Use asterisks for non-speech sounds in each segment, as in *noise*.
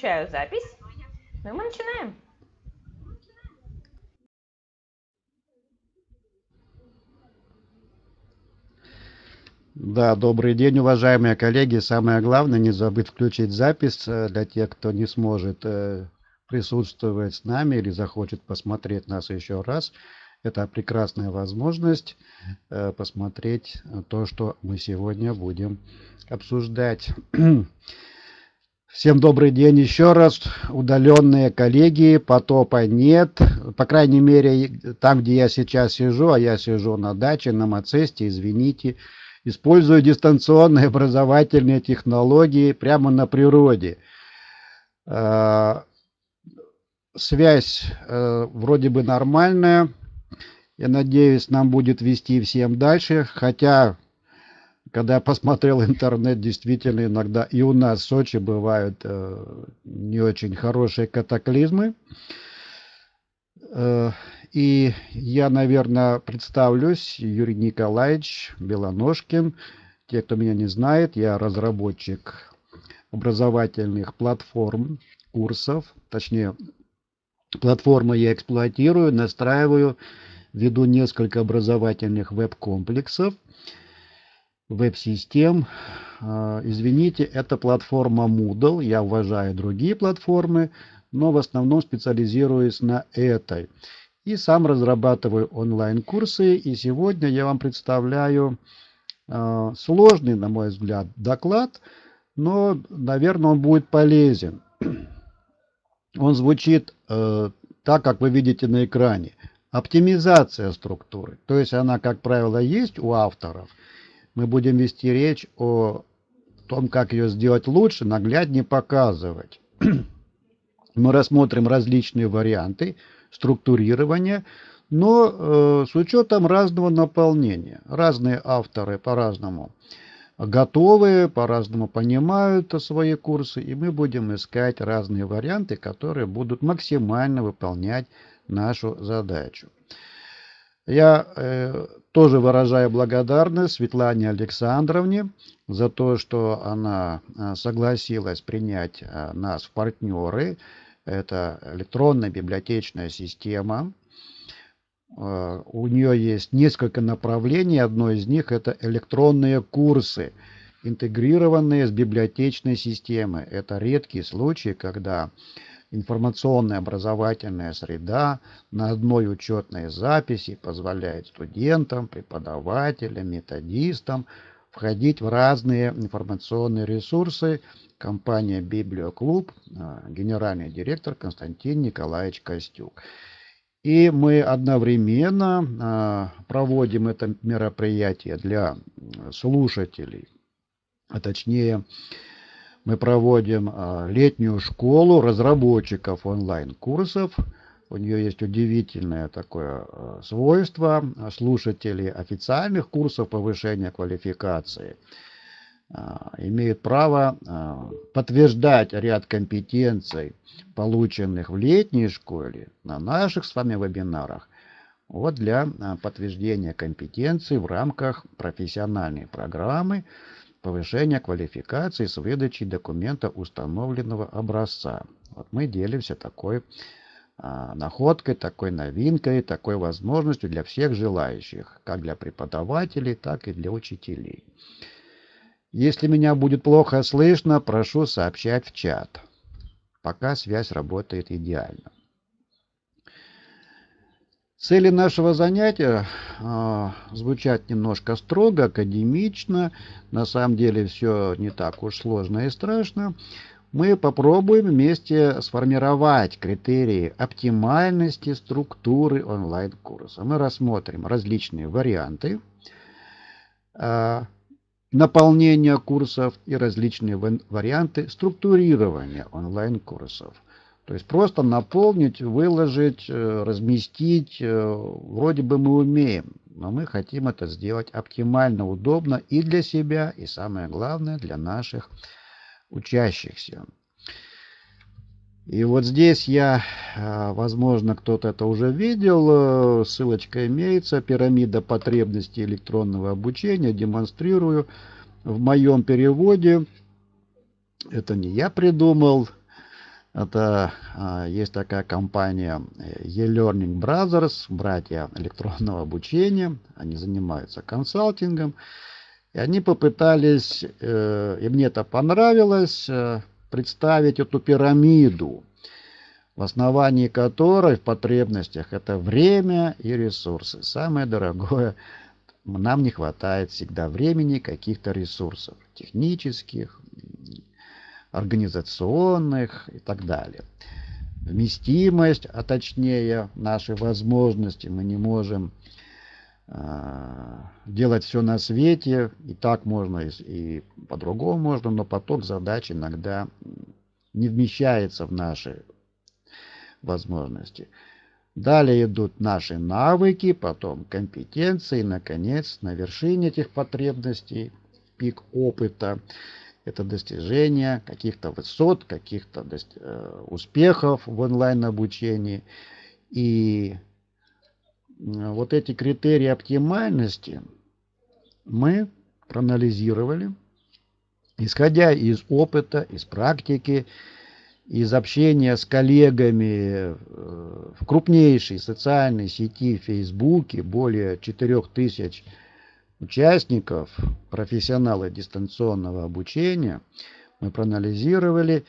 выключаю запись. Ну и мы начинаем. Да, добрый день, уважаемые коллеги. Самое главное, не забыть включить запись э, для тех, кто не сможет э, присутствовать с нами или захочет посмотреть нас еще раз. Это прекрасная возможность э, посмотреть то, что мы сегодня будем обсуждать. *clears throat* Всем добрый день еще раз. Удаленные коллеги, потопа нет. По крайней мере, там, где я сейчас сижу, а я сижу на даче, на Мацесте, извините, использую дистанционные образовательные технологии прямо на природе. А, связь э, вроде бы нормальная. Я надеюсь, нам будет вести всем дальше, хотя когда я посмотрел интернет, действительно иногда и у нас в Сочи бывают э, не очень хорошие катаклизмы. Э, и я, наверное, представлюсь, Юрий Николаевич Белоножкин. Те, кто меня не знает, я разработчик образовательных платформ, курсов, точнее, платформы я эксплуатирую, настраиваю, веду несколько образовательных веб-комплексов. Э, веб-систем. А, извините, это платформа Moodle. Я уважаю другие платформы, но в основном специализируюсь на этой. И сам разрабатываю онлайн-курсы. И сегодня я вам представляю а, сложный, на мой взгляд, доклад, но, наверное, он будет полезен. *clears throat* Он звучит э, так, как вы видите на экране. Оптимизация структуры. То есть она, как правило, есть у авторов – мы будем вести речь о том, как ее сделать лучше, нагляднее показывать. *clears throat* мы рассмотрим различные варианты структурирования, но э, с учетом разного наполнения. Разные авторы по-разному готовы, по-разному понимают свои курсы, и мы будем искать разные варианты, которые будут максимально выполнять нашу задачу. Я э, тоже выражаю благодарность Светлане Александровне за то, что она э, согласилась принять э, нас в партнеры. Это электронная библиотечная система. Э, у нее есть несколько направлений. Одно из них – это электронные курсы, интегрированные с библиотечной системой. Это редкий случай, когда Информационная образовательная среда на одной учетной записи позволяет студентам, преподавателям, методистам входить в разные информационные ресурсы. Компания «Библиоклуб», а, генеральный директор Константин Николаевич Костюк. И мы одновременно а, проводим это мероприятие для слушателей, а точнее мы проводим а, летнюю школу разработчиков онлайн-курсов. У нее есть удивительное такое а, свойство слушатели официальных курсов повышения квалификации а, имеют право подтверждать ряд компетенций, полученных в летней школе, на наших с вами вебинарах, вот для подтверждения компетенций в рамках профессиональной программы повышения квалификации с выдачей документа установленного образца. Вот мы делимся такой а, находкой, такой новинкой, такой возможностью для всех желающих, как для преподавателей, так и для учителей. Если меня будет плохо слышно, прошу сообщать в чат. Пока связь работает идеально. Цели нашего занятия э, звучат немножко строго, академично. На самом деле все не так уж сложно и страшно. Мы попробуем вместе сформировать критерии оптимальности структуры онлайн-курса. Мы рассмотрим различные варианты э, наполнения курсов и различные варианты структурирования онлайн-курсов – то есть просто наполнить, выложить, э, разместить, э, вроде бы мы умеем, но мы хотим это сделать оптимально, удобно и для себя, и самое главное для наших учащихся. И вот здесь я, э, возможно, кто-то это уже видел, ссылочка имеется, пирамида потребностей электронного обучения, демонстрирую в моем переводе. Это не я придумал, это э, есть такая компания э, e-learning brothers, братья электронного обучения. Они занимаются консалтингом. И они попытались, э, и мне это понравилось, э, представить эту пирамиду, в основании которой в потребностях это время и ресурсы. Самое дорогое, нам не хватает всегда времени, каких-то ресурсов технических, организационных и так далее. Вместимость, а точнее наши возможности мы не можем э, делать все на свете, и так можно, и, и по-другому можно, но поток задач иногда не вмещается в наши возможности. Далее идут наши навыки, потом компетенции, и, наконец, на вершине этих потребностей, пик опыта, это достижение каких-то высот, каких-то э, успехов в онлайн-обучении. И э, вот эти критерии оптимальности мы проанализировали, исходя из опыта, из практики, из общения с коллегами э, в крупнейшей социальной сети в Фейсбуке, более 4000 тысяч участников, профессионалы дистанционного обучения мы проанализировали.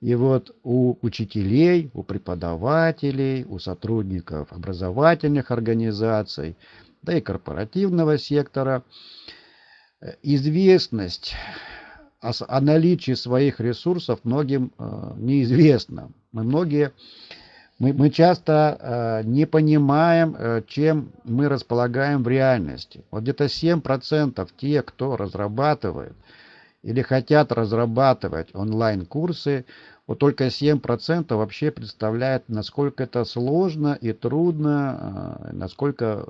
И вот у учителей, у преподавателей, у сотрудников образовательных организаций, да и корпоративного сектора э, известность о, наличии своих ресурсов многим э, неизвестна. Мы многие мы, мы часто э, не понимаем, э, чем мы располагаем в реальности. Вот где-то 7% те, кто разрабатывает или хотят разрабатывать онлайн-курсы, вот только 7% вообще представляет, насколько это сложно и трудно, э, насколько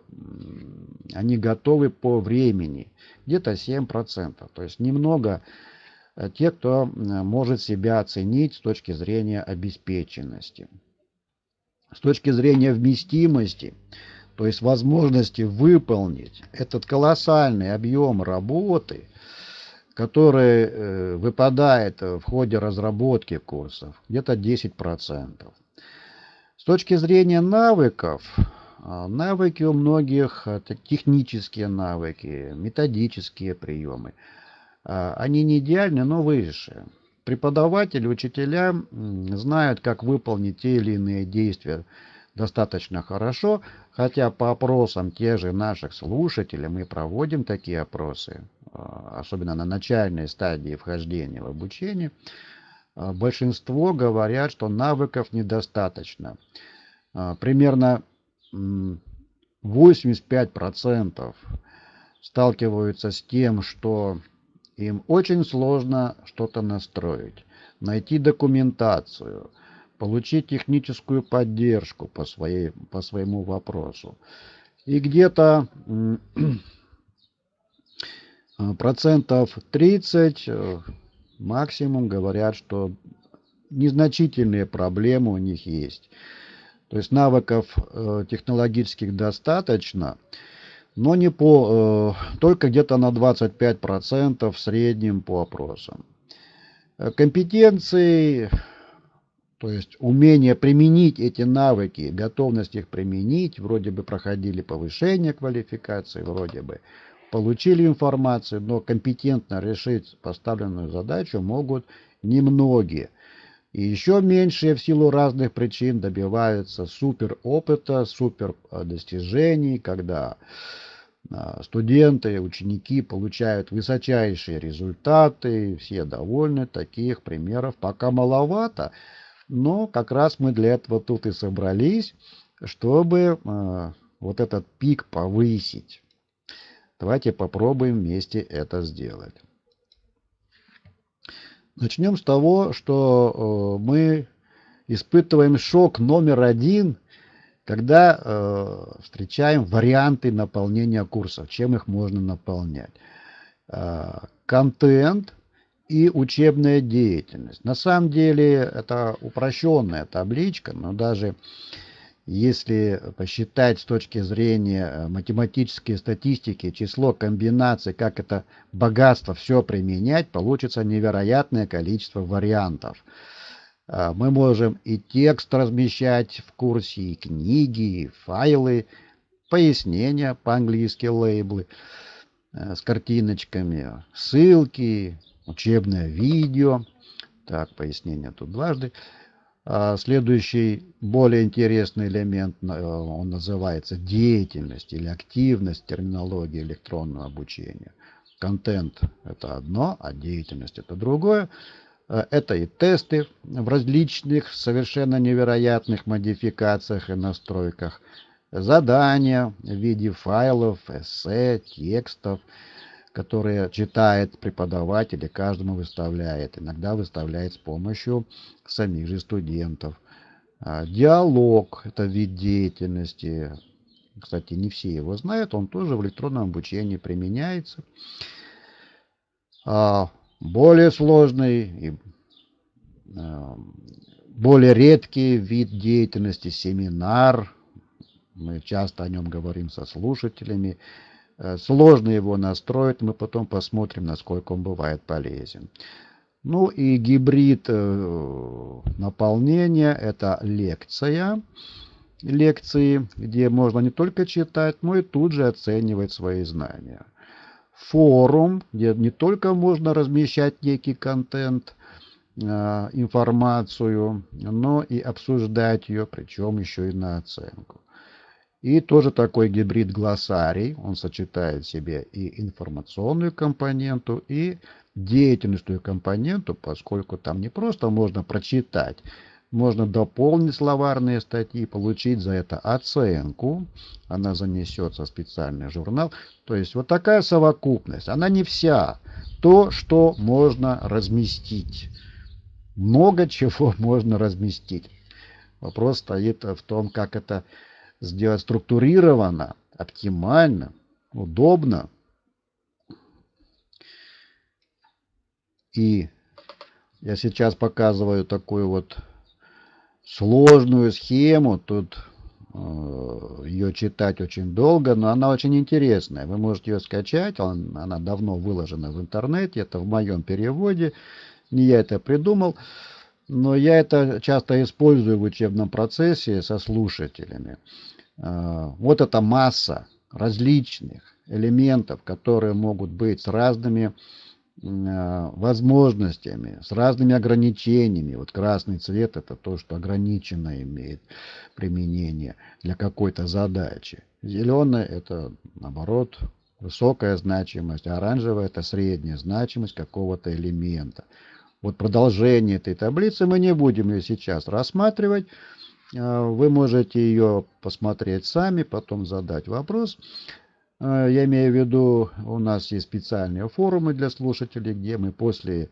они готовы по времени. Где-то 7%. То есть немного э, те, кто может себя оценить с точки зрения обеспеченности с точки зрения вместимости, то есть возможности выполнить этот колоссальный объем работы, который э, выпадает в ходе разработки курсов, где-то 10%. С точки зрения навыков, э, навыки у многих, это технические навыки, методические приемы, э, они не идеальны, но выше преподаватели, учителя знают, как выполнить те или иные действия достаточно хорошо, хотя по опросам те же наших слушателей мы проводим такие опросы, а, особенно на начальной стадии вхождения в обучение, а, большинство говорят, что навыков недостаточно. А, примерно 85% сталкиваются с тем, что им очень сложно что-то настроить, найти документацию, получить техническую поддержку по, своей, по своему вопросу. И где-то э, процентов 30 э, максимум говорят, что незначительные проблемы у них есть. То есть навыков э, технологических достаточно, но не по, э, только где-то на 25% в среднем по опросам. Э, компетенции, то есть умение применить эти навыки, готовность их применить, вроде бы проходили повышение квалификации, вроде бы получили информацию, но компетентно решить поставленную задачу могут немногие и еще меньше в силу разных причин добиваются супер опыта, супер достижений, когда а, студенты, ученики получают высочайшие результаты, все довольны, таких примеров пока маловато, но как раз мы для этого тут и собрались, чтобы а, вот этот пик повысить. Давайте попробуем вместе это сделать. Начнем с того, что э, мы испытываем шок номер один, когда э, встречаем варианты наполнения курсов, чем их можно наполнять. Э, контент и учебная деятельность. На самом деле это упрощенная табличка, но даже если посчитать с точки зрения э, математической статистики число комбинаций, как это богатство все применять, получится невероятное количество вариантов. А, мы можем и текст размещать в курсе, и книги, и файлы, пояснения по-английски лейблы э, с картиночками, ссылки, учебное видео. Так, пояснение тут дважды. А, следующий более интересный элемент, э, он называется деятельность или активность терминологии электронного обучения. Контент – это одно, а деятельность – это другое. Э, это и тесты в различных совершенно невероятных модификациях и настройках, задания в виде файлов, эссе, текстов – которые читает преподаватель и каждому выставляет. Иногда выставляет с помощью самих же студентов. А, диалог – это вид деятельности. Кстати, не все его знают, он тоже в электронном обучении применяется. А, более сложный и а, более редкий вид деятельности – семинар. Мы часто о нем говорим со слушателями. Э, сложно его настроить, мы потом посмотрим, насколько он бывает полезен. Ну и гибрид э, наполнения – это лекция. Лекции, где можно не только читать, но и тут же оценивать свои знания. Форум, где не только можно размещать некий контент э, – информацию, но и обсуждать ее, причем еще и на оценку. И тоже такой гибрид глоссарий, он сочетает в себе и информационную компоненту, и деятельностную компоненту, поскольку там не просто можно прочитать, можно дополнить словарные статьи, получить за это оценку, она занесется в специальный журнал. То есть вот такая совокупность, она не вся, то, что можно разместить. Много чего *laughs* можно разместить. Вопрос стоит в том, как это сделать структурированно, оптимально, удобно. И я сейчас показываю такую вот сложную схему. Тут э, ее читать очень долго, но она очень интересная. Вы можете ее скачать, она давно выложена в интернете, это в моем переводе, не я это придумал, но я это часто использую в учебном процессе со слушателями. Э, вот эта масса различных элементов, которые могут быть с разными э, возможностями, с разными ограничениями. Вот красный цвет это то, что ограничено имеет применение для какой-то задачи. Зеленый это наоборот высокая значимость, а оранжевая это средняя значимость какого-то элемента. Вот продолжение этой таблицы мы не будем ее сейчас рассматривать. А, вы можете ее посмотреть сами, потом задать вопрос. А, я имею в виду, у нас есть специальные форумы для слушателей, где мы после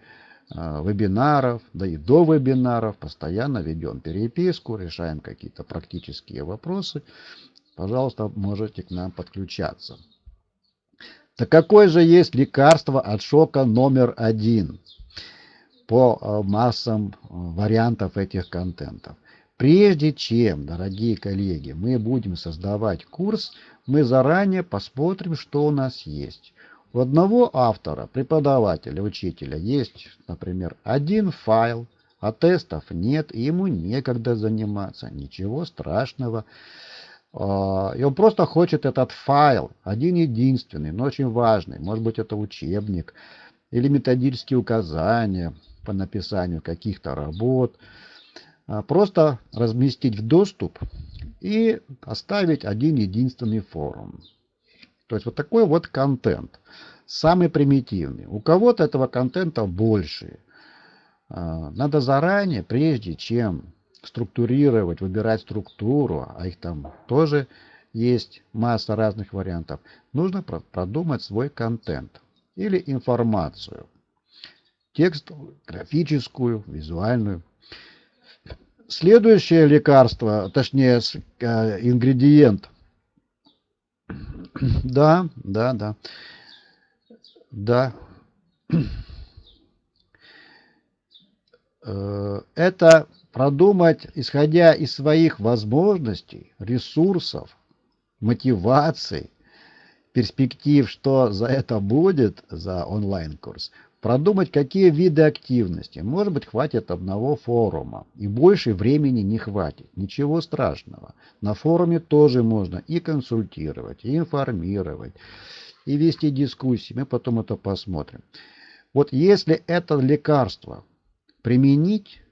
а, вебинаров, да и до вебинаров постоянно ведем переписку, решаем какие-то практические вопросы. Пожалуйста, можете к нам подключаться. Так какое же есть лекарство от шока номер один по массам вариантов этих контентов? Прежде чем, дорогие коллеги, мы будем создавать курс, мы заранее посмотрим, что у нас есть. У одного автора, преподавателя, учителя есть, например, один файл, а тестов нет, и ему некогда заниматься, ничего страшного. А, и он просто хочет этот файл, один единственный, но очень важный. Может быть, это учебник или методические указания по написанию каких-то работ. А, просто разместить в доступ и оставить один единственный форум. То есть вот такой вот контент, самый примитивный. У кого-то этого контента больше. А, надо заранее, прежде чем структурировать, выбирать структуру, а их там тоже есть масса разных вариантов, нужно продумать свой контент или информацию. Текст, графическую, визуальную следующее лекарство, точнее э, ингредиент. Да, да, да. Да. Э, это продумать, исходя из своих возможностей, ресурсов, мотиваций, перспектив, что за это будет, за онлайн-курс, Продумать, какие виды активности. Может быть, хватит одного форума. И больше времени не хватит. Ничего страшного. На форуме тоже можно и консультировать, и информировать, и вести дискуссии. Мы потом это посмотрим. Вот если это лекарство применить,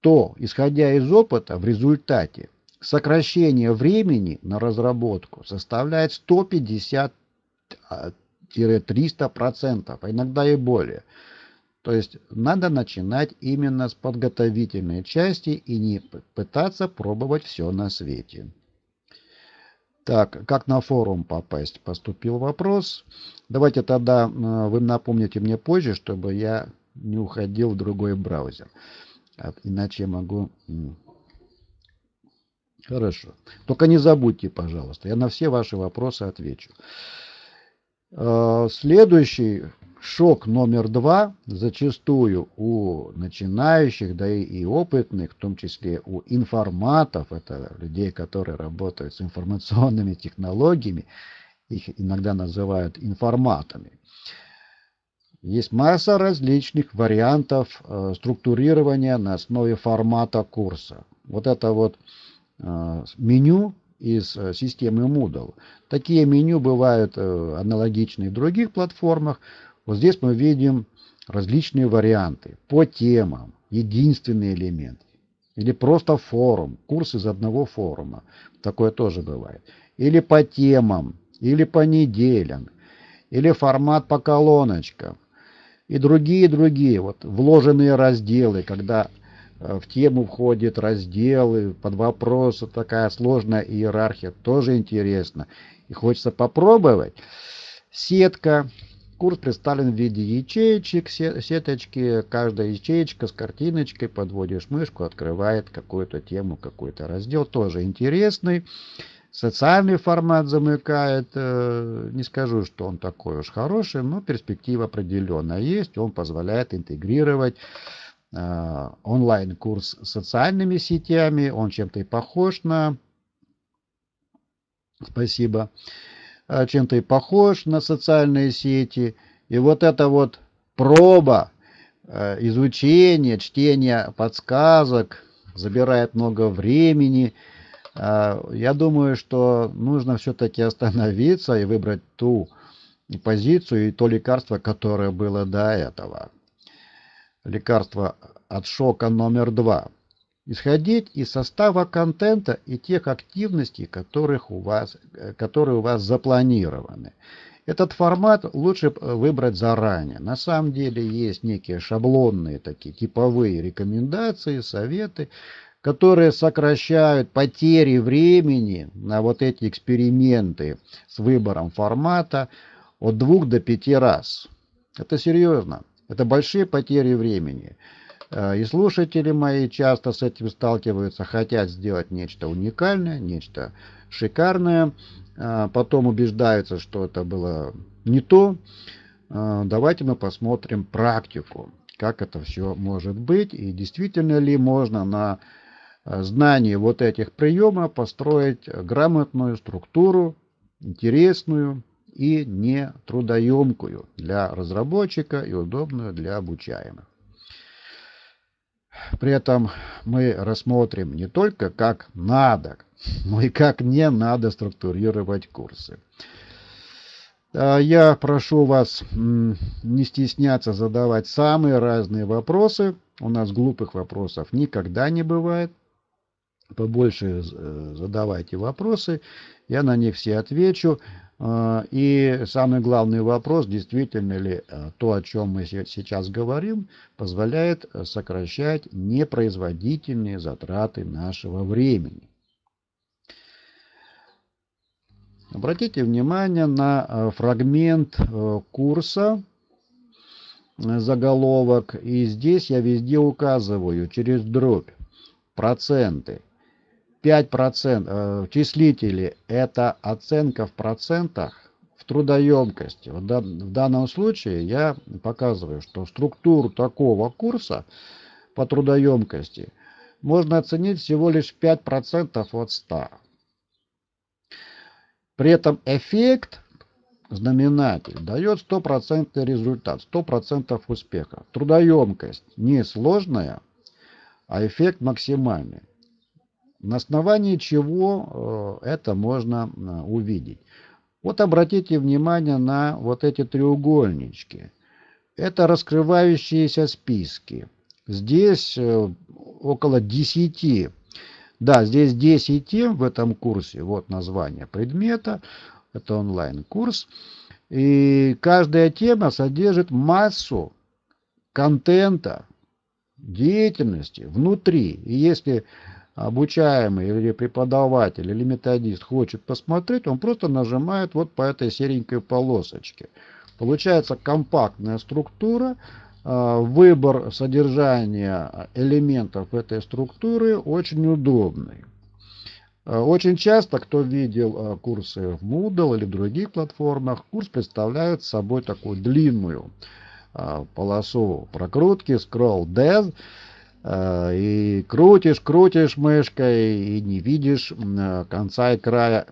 то, исходя из опыта, в результате сокращение времени на разработку составляет 150 200-300%, а иногда и более. То есть надо начинать именно с подготовительной части и не пытаться пробовать все на свете. Так, как на форум попасть? Поступил вопрос. Давайте тогда э, вы напомните мне позже, чтобы я не уходил в другой браузер. Иначе я могу... Хорошо. Только не забудьте, пожалуйста, я на все ваши вопросы отвечу. Э, следующий шок номер два зачастую у начинающих, да и, опытных, в том числе у информатов, это людей, которые работают с информационными *laughs* технологиями, их иногда называют информатами. Есть масса различных вариантов э, структурирования на основе формата курса. Вот это вот э, меню из э, системы Moodle. Такие меню бывают э, аналогичны в других платформах. Вот здесь мы видим различные варианты по темам, единственный элемент. Или просто форум, курс из одного форума. Такое тоже бывает. Или по темам, или по неделям, или формат по колоночкам. И другие-другие вот вложенные разделы, когда Э, в тему входит разделы, под вопросы, такая сложная иерархия, тоже интересно. И хочется попробовать. Сетка. Курс представлен в виде ячеечек, сеточки. Каждая ячеечка с картиночкой. Подводишь мышку, открывает какую-то тему, какой-то раздел. Тоже интересный. Социальный формат замыкает. Э, не скажу, что он такой уж хороший, но перспектива определенно есть. Он позволяет интегрировать Э, онлайн-курс социальными сетями, он чем-то и похож на... Спасибо. Э, чем-то и похож на социальные сети. И вот это вот проба, э, изучения чтения подсказок забирает много времени. Я думаю, что нужно все-таки остановиться и выбрать ту позицию и то лекарство, которое было до этого. Лекарство от шока номер два. Исходить из состава контента и тех активностей, которых у вас, э, которые у вас запланированы. Этот формат лучше э, выбрать заранее. На самом деле есть некие шаблонные такие типовые рекомендации, советы, которые сокращают потери времени на вот эти эксперименты с выбором формата от двух до пяти раз. Это серьезно. Это большие потери времени. Э, и слушатели мои часто с этим сталкиваются, хотят сделать нечто уникальное, нечто шикарное, э, потом убеждаются, что это было не то. Э, давайте мы посмотрим практику, как это все может быть и действительно ли можно на знании вот этих приемов построить грамотную структуру, интересную, и не трудоемкую для разработчика и удобную для обучаемых. При этом мы рассмотрим не только как надо, но и как не надо структурировать курсы. А я прошу вас не стесняться задавать самые разные вопросы. У нас глупых вопросов никогда не бывает. Побольше э, задавайте вопросы, я на них все отвечу. А, и самый главный вопрос, действительно ли э, то, о чем мы сейчас говорим, позволяет э, сокращать непроизводительные затраты нашего времени. Обратите внимание на э, фрагмент курса заголовок, и здесь я везде указываю через дробь проценты – 5% э, числители – это оценка в процентах в трудоемкости. Вот в данном случае я показываю, что структуру такого курса по трудоемкости можно оценить всего лишь 5% от 100. При этом эффект, знаменатель, дает стопроцентный результат, 100% успеха. Трудоемкость несложная, а эффект максимальный. На основании чего э, это можно э, увидеть? Вот обратите внимание на вот эти треугольнички. Это раскрывающиеся списки. Здесь э, около 10. Да, здесь 10 тем в этом курсе. Вот название предмета. Это онлайн-курс. И каждая тема содержит массу контента, деятельности внутри. И если обучаемый или преподаватель или методист хочет посмотреть, он просто нажимает вот по этой серенькой полосочке. Получается компактная структура, э, выбор содержания элементов этой структуры очень удобный. Э, очень часто, кто видел э, курсы в Moodle или других платформах, курс представляет собой такую длинную полосу прокрутки, scroll death, Э, и крутишь, крутишь мышкой и не видишь э, конца и края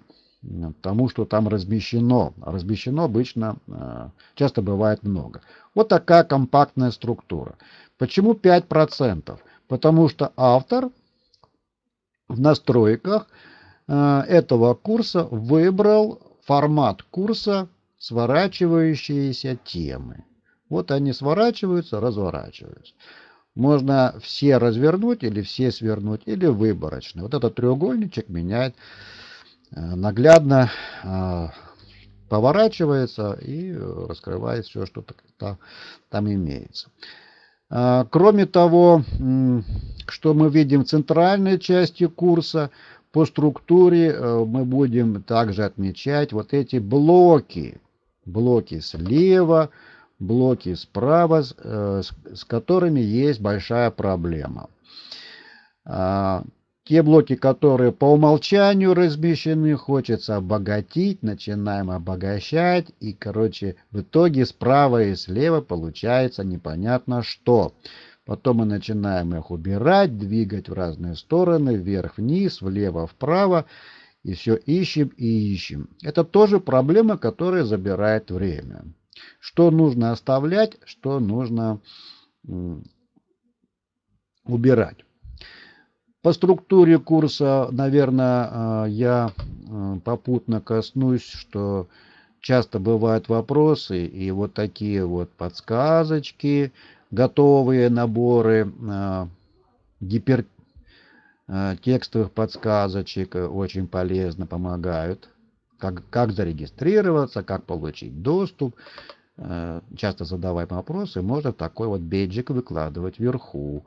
тому, что там размещено. Размещено обычно, э, часто бывает много. Вот такая компактная структура. Почему 5%? Потому что автор в настройках этого курса выбрал формат курса сворачивающиеся темы. Вот они сворачиваются, разворачиваются. Можно все развернуть или все свернуть, или выборочно. Вот этот треугольничек меняет э, наглядно э, поворачивается и раскрывает все, что там, там имеется. Э, кроме того, что мы видим в центральной части курса, по структуре мы будем также отмечать вот эти блоки. Блоки слева, слева блоки справа, э, с, которыми есть большая проблема. А, те блоки, которые по умолчанию размещены, хочется обогатить, начинаем обогащать. И, короче, в итоге справа и слева получается непонятно что. Потом мы начинаем их убирать, двигать в разные стороны, вверх-вниз, влево-вправо. И все ищем и ищем. Это тоже проблема, которая забирает время. Что нужно оставлять, что нужно убирать. По структуре курса, наверное, э, я э, попутно коснусь, что часто бывают вопросы и вот такие вот подсказочки, готовые наборы э, гипертекстовых подсказочек очень полезно помогают как, как зарегистрироваться, как получить доступ. Э, часто задаваемые вопросы можно такой вот бейджик выкладывать вверху.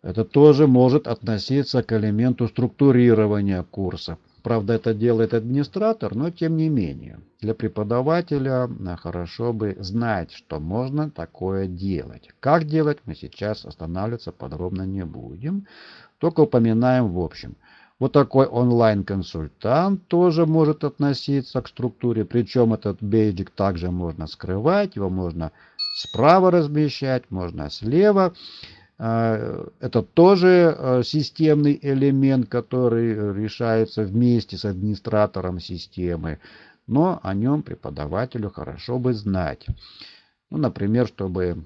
Это тоже может относиться к элементу структурирования курса. Правда, это делает администратор, но тем не менее. Для преподавателя э, хорошо бы знать, что можно такое делать. Как делать, мы сейчас останавливаться подробно не будем. Только упоминаем в общем – вот такой онлайн-консультант тоже может относиться к структуре, причем этот бейджик также можно скрывать, его можно справа размещать, можно слева. А, это тоже э, системный элемент, который решается вместе с администратором системы, но о нем преподавателю хорошо бы знать. Ну, например, чтобы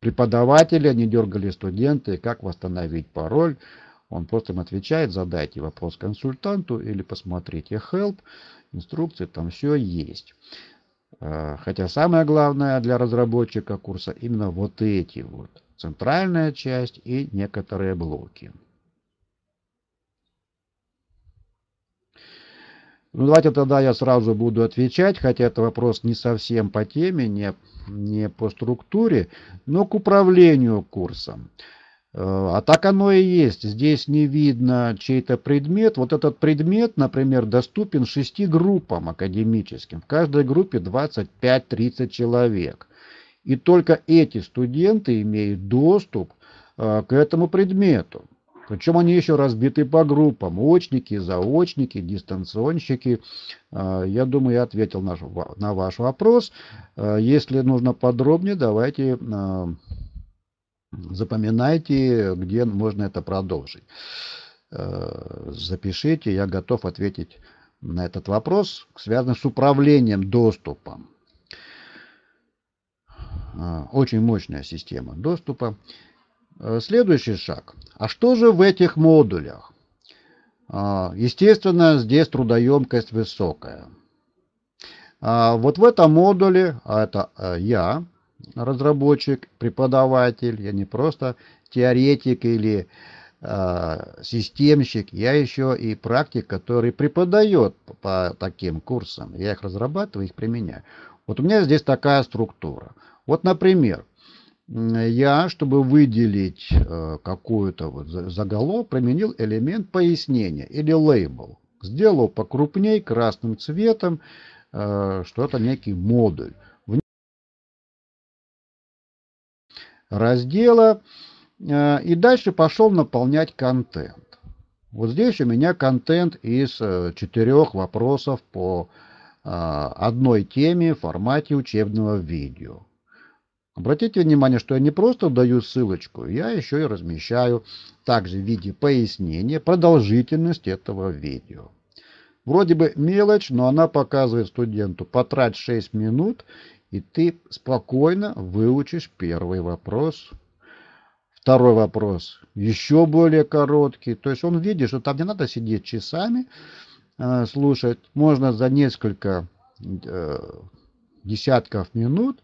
преподаватели не дергали студенты, как восстановить пароль, он просто им отвечает, задайте вопрос консультанту или посмотрите help, инструкции, там все есть. Э, хотя самое главное для разработчика курса именно вот эти вот. Центральная часть и некоторые блоки. Ну, давайте тогда я сразу буду отвечать, хотя это вопрос не совсем по теме, не, не по структуре, но к управлению курсом. Э, а так оно и есть. Здесь не видно чей-то предмет. Вот этот предмет, например, доступен шести группам академическим. В каждой группе 25-30 человек. И только эти студенты имеют доступ э, к этому предмету. Причем они еще разбиты по группам. Очники, заочники, дистанционщики. Э, я думаю, я ответил на ваш вопрос. Если нужно подробнее, давайте Запоминайте, где можно это продолжить. Э, запишите, я готов ответить на этот вопрос, связанный с управлением доступом. Э, очень мощная система доступа. Э, следующий шаг. А что же в этих модулях? Естественно, здесь трудоемкость высокая. Вот в этом модуле, а это я, разработчик, преподаватель, я не просто теоретик или э, системщик, я еще и практик, который преподает по таким курсам. Я их разрабатываю, их применяю. Вот у меня здесь такая структура. Вот, например, я, чтобы выделить э, какую-то вот заголовок, применил элемент пояснения или лейбл. Сделал покрупней красным цветом э, что-то некий модуль. раздела э, и дальше пошел наполнять контент. Вот здесь у меня контент из э, четырех вопросов по э, одной теме в формате учебного видео. Обратите внимание, что я не просто даю ссылочку, я еще и размещаю также в виде пояснения продолжительность этого видео. Вроде бы мелочь, но она показывает студенту потрать 6 минут и ты спокойно выучишь первый вопрос. Второй вопрос еще более короткий. То есть он видит, что там не надо сидеть часами, э, слушать. Можно за несколько э, десятков минут,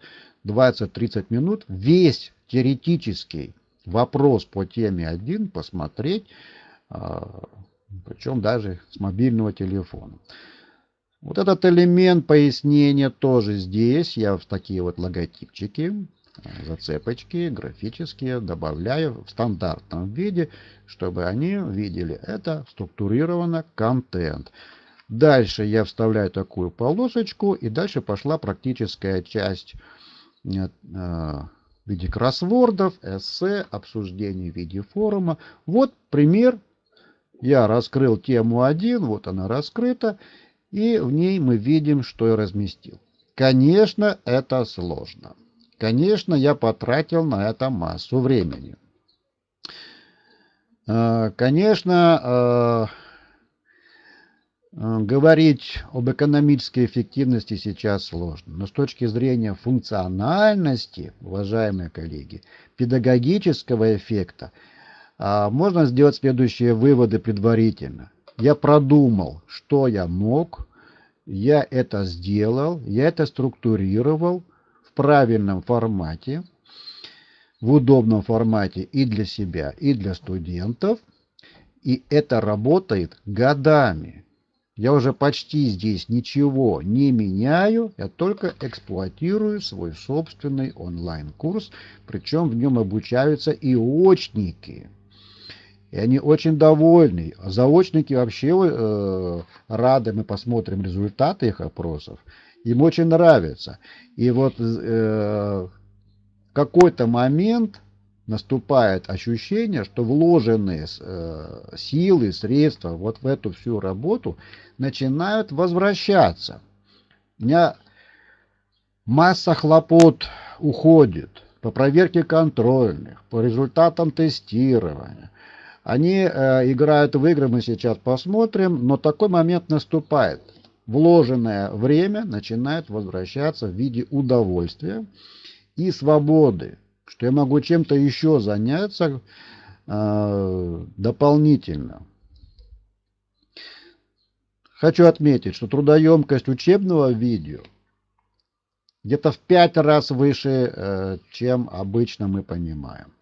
20-30 минут, весь теоретический вопрос по теме 1 посмотреть, э, причем даже с мобильного телефона. Вот этот элемент пояснения тоже здесь. Я в такие вот логотипчики, а, зацепочки графические добавляю в стандартном виде, чтобы они видели это структурировано контент. Дальше я вставляю такую полосочку и дальше пошла практическая часть э, э, в виде кроссвордов, эссе, обсуждений в виде форума. Вот пример. Я раскрыл тему 1, вот она раскрыта и в ней мы видим, что я разместил. Конечно, это сложно. Конечно, я потратил на это массу времени. Э, конечно, э, э, говорить об экономической эффективности сейчас сложно, но с точки зрения функциональности, уважаемые коллеги, педагогического эффекта, можно сделать следующие выводы предварительно. Я продумал, что я мог, я это сделал, я это структурировал в правильном формате, в удобном формате и для себя, и для студентов. И это работает годами. Я уже почти здесь ничего не меняю, я только эксплуатирую свой собственный онлайн-курс, причем в нем обучаются и очники. И они очень довольны. Заочники вообще э, рады, мы посмотрим результаты их опросов. Им очень нравится. И вот э, какой-то момент наступает ощущение, что вложенные э, силы, средства вот в эту всю работу начинают возвращаться. У меня масса хлопот уходит по проверке контрольных, по результатам тестирования, они э, играют в игры, мы сейчас посмотрим, но такой момент наступает. Вложенное время начинает возвращаться в виде удовольствия и свободы, что я могу чем-то еще заняться э, дополнительно. Хочу отметить, что трудоемкость учебного видео где-то в пять раз выше, э, чем обычно мы понимаем.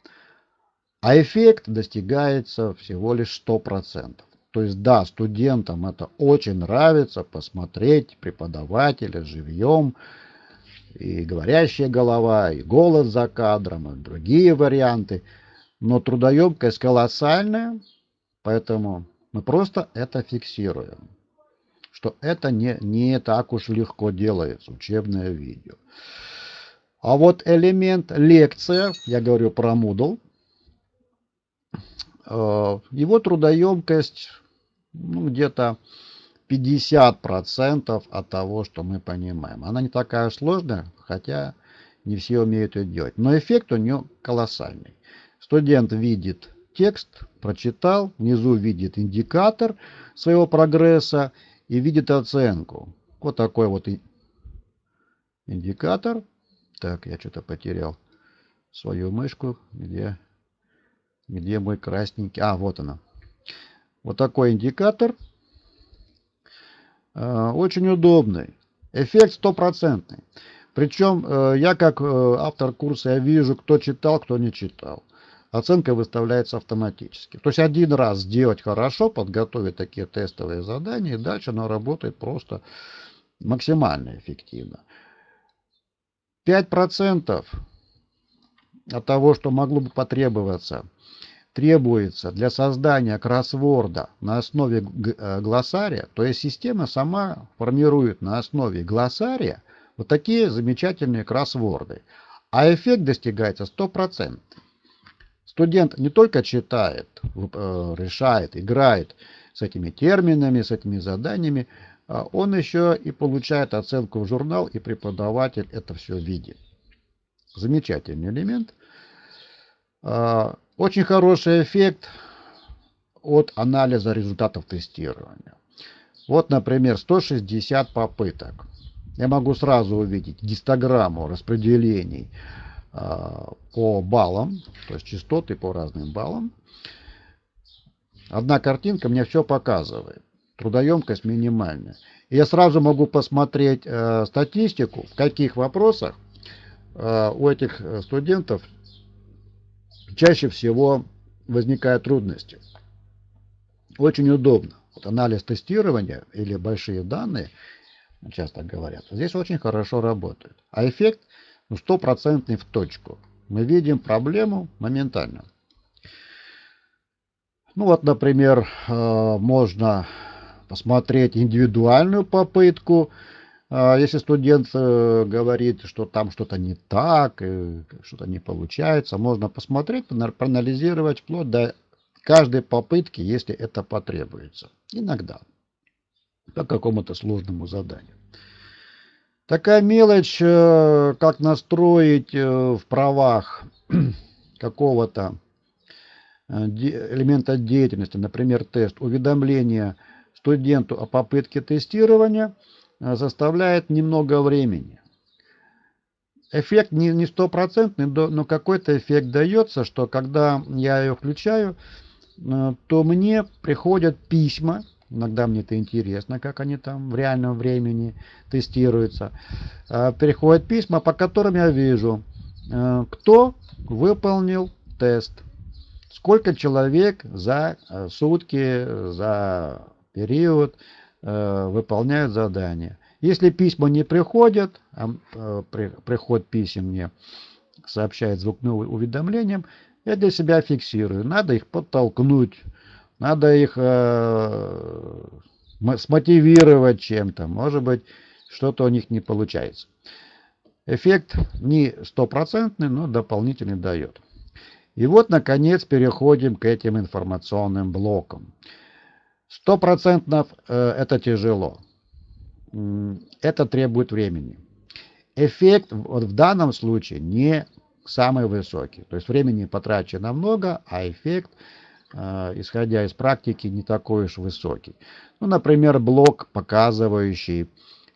А эффект достигается всего лишь 100%. То есть да, студентам это очень нравится посмотреть преподавателя живьем, и говорящая голова, и голос за кадром, и другие варианты. Но трудоемкость колоссальная, поэтому мы просто это фиксируем, что это не, не так уж легко делается, учебное видео. А вот элемент лекция, я говорю про Moodle, Э, его трудоемкость ну, где-то 50% от того, что мы понимаем. Она не такая сложная, хотя не все умеют ее делать. Но эффект у нее колоссальный. Студент видит текст, прочитал, внизу видит индикатор своего прогресса и видит оценку. Вот такой вот индикатор. Так, я что-то потерял свою мышку, где где мой красненький? А, вот она. Вот такой индикатор. Э, очень удобный. Эффект стопроцентный. Причем э, я как э, автор курса, я вижу, кто читал, кто не читал. Оценка выставляется автоматически. То есть один раз сделать хорошо, подготовить такие тестовые задания, и дальше она работает просто максимально эффективно. 5% от того, что могло бы потребоваться – требуется для создания кроссворда на основе э, глоссария, то есть система сама формирует на основе глоссария вот такие замечательные кроссворды. А эффект достигается стопроцентный. Студент не только читает, э, решает, играет с этими терминами, с этими заданиями, а он еще и получает оценку в журнал, и преподаватель это все видит. Замечательный элемент. А, очень хороший эффект от анализа результатов тестирования. Вот, например, 160 попыток. Я могу сразу увидеть гистограмму распределений а, по баллам, то есть частоты по разным баллам. Одна картинка мне все показывает. Трудоемкость минимальная. И я сразу могу посмотреть э, статистику, в каких вопросах э, у этих э, студентов чаще всего возникают трудности. Очень удобно. Вот анализ тестирования или большие данные, часто говорят, здесь очень хорошо работает. А эффект ну, стопроцентный в точку. Мы видим проблему моментально. Ну вот, например, э, можно посмотреть индивидуальную попытку, а если студент э, говорит, что там что-то не так, э, что-то не получается, можно посмотреть, проанализировать вплоть до каждой попытки, если это потребуется. Иногда. По какому-то сложному заданию. Такая мелочь, э, как настроить в правах *clears throat* какого-то элемента деятельности, например, тест, уведомление студенту о попытке тестирования – Э, заставляет немного времени. Эффект не, не стопроцентный, но какой-то эффект дается, что когда я ее включаю, э, то мне приходят письма, иногда мне это интересно, как они там в реальном времени тестируются, э, приходят письма, по которым я вижу, кто выполнил тест, сколько человек за сутки, за период, Э, выполняют задание. Если письма не приходят, а э, приход писем мне сообщает звуковым ну, уведомлением, я для себя фиксирую. Надо их подтолкнуть, надо их э, смотивировать чем-то. Может быть, что-то у них не получается. Эффект не стопроцентный, но дополнительный дает. И вот, наконец, переходим к этим информационным блокам. Сто процентов э, это тяжело. Это требует времени. Эффект в данном случае не самый высокий. То есть времени потрачено много, а эффект, э, исходя из практики, не такой уж высокий. Ну, например, блок, показывающий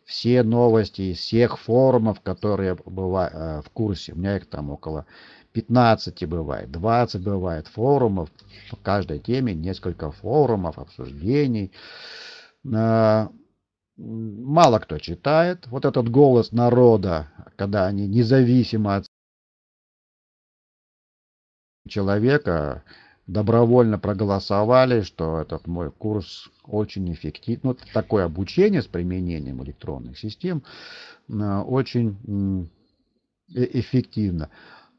все новости из всех форумов, которые бывают э, в курсе. У меня их там около 15 бывает, 20 бывает форумов, по каждой теме несколько форумов, обсуждений. А, мало кто читает. Вот этот голос народа, когда они независимо от человека добровольно проголосовали, что этот мой курс очень эффективен. Ну, такое обучение с применением электронных систем а, очень э, эффективно.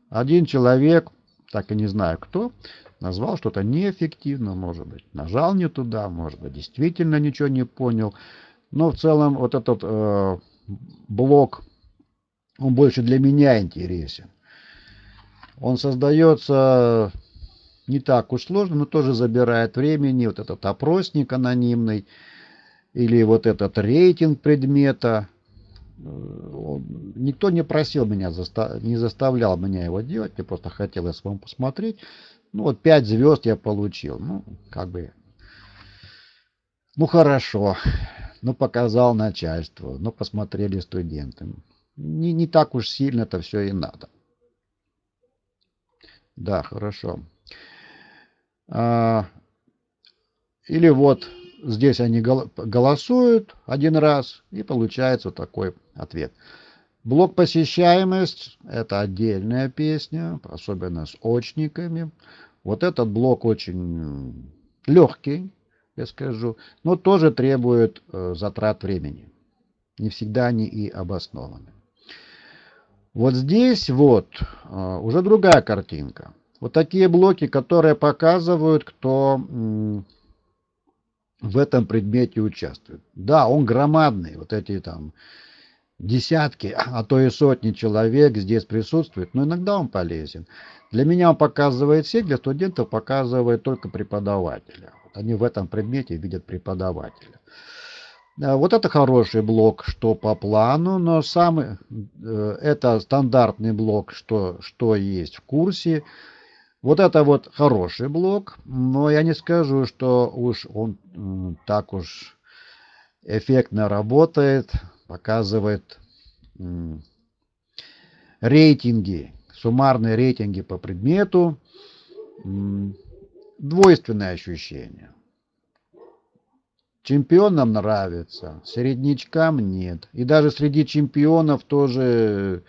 Один человек, так и не знаю кто, назвал что-то неэффективно, может быть, нажал не туда, может быть, действительно ничего не понял. Но в целом вот этот э, блок, он больше для меня интересен. Он создается не так уж сложно, но тоже забирает времени. Вот этот опросник анонимный или вот этот рейтинг предмета – Э, никто не просил меня, не заставлял меня его делать, Я просто хотел с вами посмотреть. Ну вот 5 звезд я получил, ну как бы, ну хорошо, ну показал начальству, ну посмотрели студенты. Не, не так уж сильно это все и надо. Да, хорошо. А, или вот здесь они голосуют один раз, и получается вот такой ответ. Блок «Посещаемость» — это отдельная песня, особенно с очниками. Вот этот блок очень легкий, я скажу, но тоже требует э, затрат времени. Не всегда они и обоснованы. Вот здесь вот э, уже другая картинка. Вот такие блоки, которые показывают, кто в этом предмете участвует. Да, он громадный, вот эти там десятки, а, а то и сотни человек здесь присутствуют, но иногда он полезен. Для меня он показывает все, для студентов показывает только преподавателя. Вот они в этом предмете видят преподавателя. А, вот это хороший блок, что по плану, но самый, э, это стандартный блок, что, что есть в курсе. Вот это вот хороший блок, но я не скажу, что уж он так уж эффектно работает, показывает рейтинги, суммарные рейтинги по предмету. Двойственное ощущение. Чемпионам нравится, середнячкам нет. И даже среди чемпионов тоже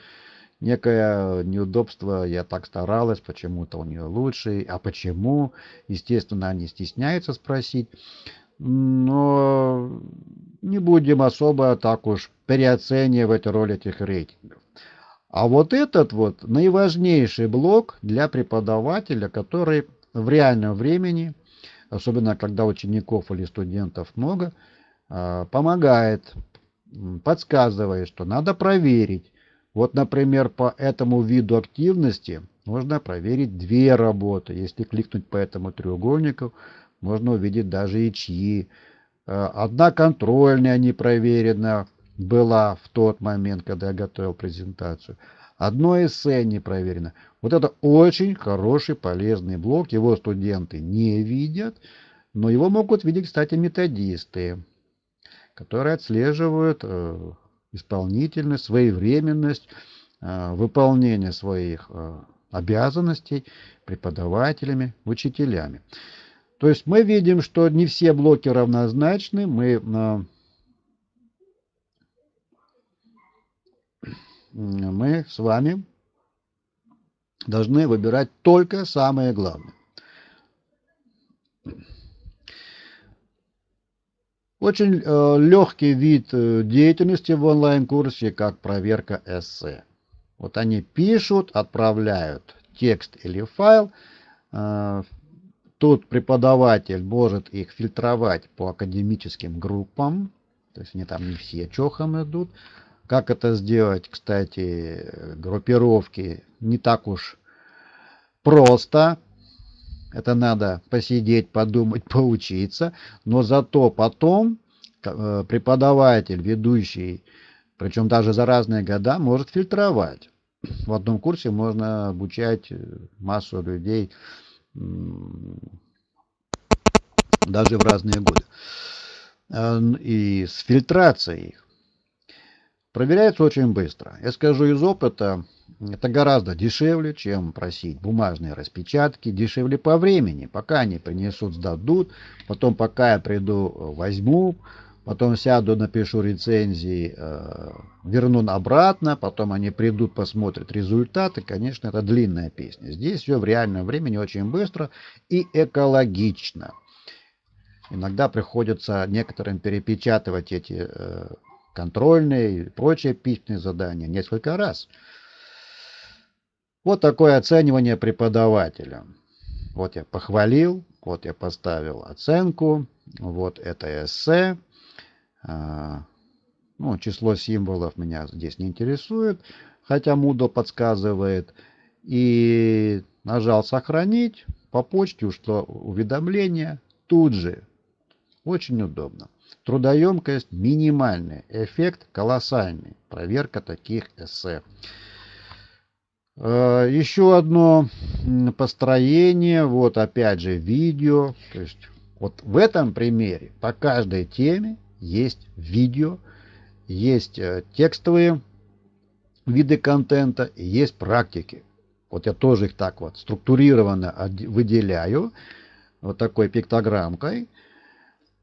некое неудобство, я так старалась, почему-то у нее лучше, а почему, естественно, они стесняются спросить, но не будем особо так уж переоценивать роль этих рейтингов. А вот этот вот наиважнейший блок для преподавателя, который в реальном времени, особенно когда учеников или студентов много, а, помогает, подсказывает, что надо проверить, вот, например, по этому виду активности можно проверить две работы. Если кликнуть по этому треугольнику, можно увидеть даже и чьи. Э, одна контрольная не проверена была в тот момент, когда я готовил презентацию. Одно эссе не проверено. Вот это очень хороший, полезный блок. Его студенты не видят, но его могут видеть, кстати, методисты, которые отслеживают э, исполнительность, своевременность э, выполнения своих э, обязанностей преподавателями, учителями. То есть мы видим, что не все блоки равнозначны, мы, э, мы с вами должны выбирать только самое главное. Очень э, легкий вид э, деятельности в онлайн-курсе, как проверка эссе. Вот они пишут, отправляют текст или файл. Э, тут преподаватель может их фильтровать по академическим группам. То есть они там не все чохом идут. Как это сделать, кстати, э, группировки не так уж просто. Это надо посидеть, подумать, *laughs* поучиться, но зато потом э, преподаватель, ведущий, причем даже за разные года, может фильтровать. В одном курсе можно обучать э, массу людей даже в разные годы. Э, и с фильтрацией Проверяется очень быстро. Я скажу из опыта, это гораздо дешевле, чем просить бумажные распечатки, дешевле по времени, пока они принесут, сдадут, потом пока я приду, возьму, потом сяду, напишу рецензии, э, верну обратно, потом они придут, посмотрят результаты. Конечно, это длинная песня. Здесь все в реальном времени очень быстро и экологично. Иногда приходится некоторым перепечатывать эти э, контрольные и прочие письменные задания несколько раз. Вот такое оценивание преподавателя. Вот я похвалил, вот я поставил оценку, вот это эссе. А, ну, число символов меня здесь не интересует, хотя Мудо подсказывает. И нажал «Сохранить» по почте, что уведомление тут же. Очень удобно. Трудоемкость минимальная, эффект колоссальный. Проверка таких эссе. Э, еще одно построение, вот опять же видео. То есть вот в этом примере по каждой теме есть видео, есть э, текстовые виды контента, есть практики. Вот я тоже их так вот структурированно выделяю вот такой пиктограммкой.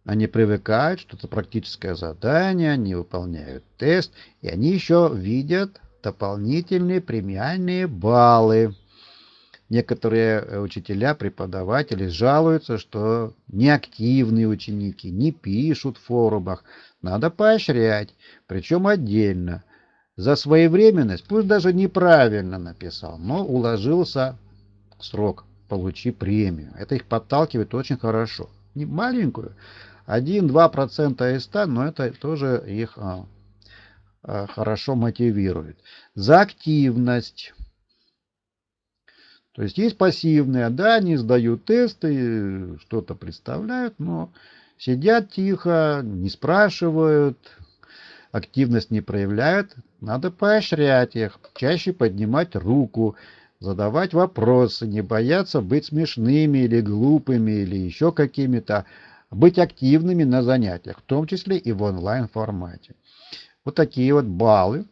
Они привыкают, что это практическое задание, они выполняют тест, и они еще видят дополнительные премиальные баллы. Некоторые э, учителя, преподаватели жалуются, что неактивные ученики не пишут в форумах. Надо поощрять, причем отдельно. За своевременность, пусть даже неправильно написал, но уложился срок, получи премию. Это их подталкивает очень хорошо. Не маленькую, 1-2% из 100, но это тоже их а, а, хорошо мотивирует. За активность. То есть есть пассивные, да, они сдают тесты, что-то представляют, но сидят тихо, не спрашивают, активность не проявляют. Надо поощрять их, чаще поднимать руку, задавать вопросы, не бояться быть смешными или глупыми или еще какими-то быть активными на занятиях, в том числе и в онлайн-формате. Вот такие вот баллы.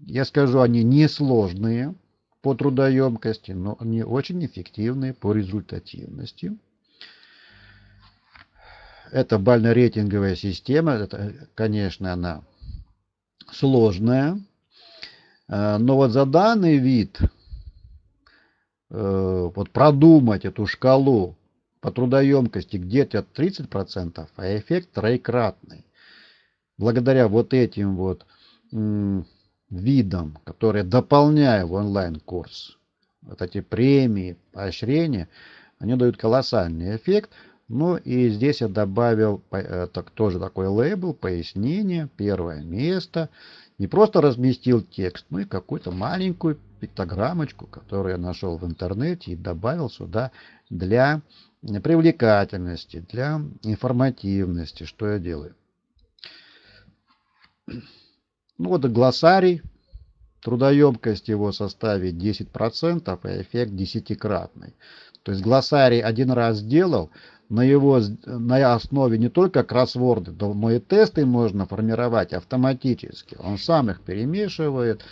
Я скажу, они несложные по трудоемкости, но они очень эффективные по результативности. Это бально-рейтинговая система, это, конечно, она сложная, а, но вот за данный вид э, вот продумать эту шкалу по трудоемкости где-то 30%, а эффект троекратный. Благодаря вот этим вот видам, которые дополняя в онлайн-курс, вот эти премии, поощрения, они дают колоссальный эффект. Ну и здесь я добавил э, так, тоже такой лейбл, пояснение, первое место. Не просто разместил текст, ну и какую-то маленькую пиктограммочку, которую я нашел в интернете и добавил сюда для привлекательности, для информативности, что я делаю. Ну, вот глоссарий, трудоемкость его составит 10%, и эффект десятикратный. То есть глоссарий один раз сделал, на его на основе не только кроссворды, но и тесты можно формировать автоматически. Он сам их перемешивает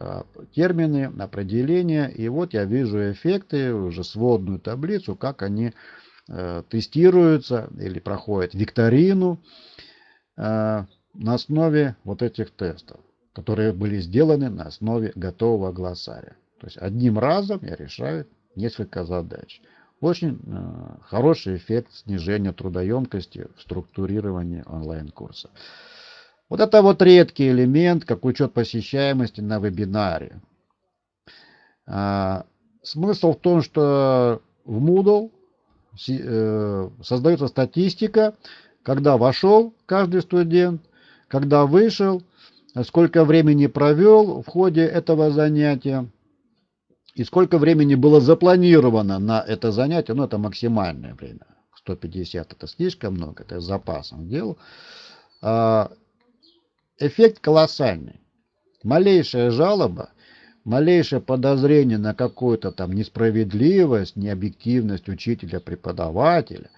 Э, термины, определения. И вот я вижу эффекты, уже сводную таблицу, как они э, тестируются или проходят викторину э, на основе вот этих тестов, которые были сделаны на основе готового глоссария. То есть одним разом я решаю несколько задач. Очень хороший эффект снижения трудоемкости в структурировании онлайн-курса. Вот это вот редкий элемент, как учет посещаемости на вебинаре. А, смысл в том, что в Moodle э, создается статистика, когда вошел каждый студент, когда вышел, сколько времени провел в ходе этого занятия и сколько времени было запланировано на это занятие, ну это максимальное время, 150 это слишком много, это с запасом дел, а, эффект колоссальный. Малейшая жалоба, малейшее подозрение на какую-то там несправедливость, необъективность учителя, преподавателя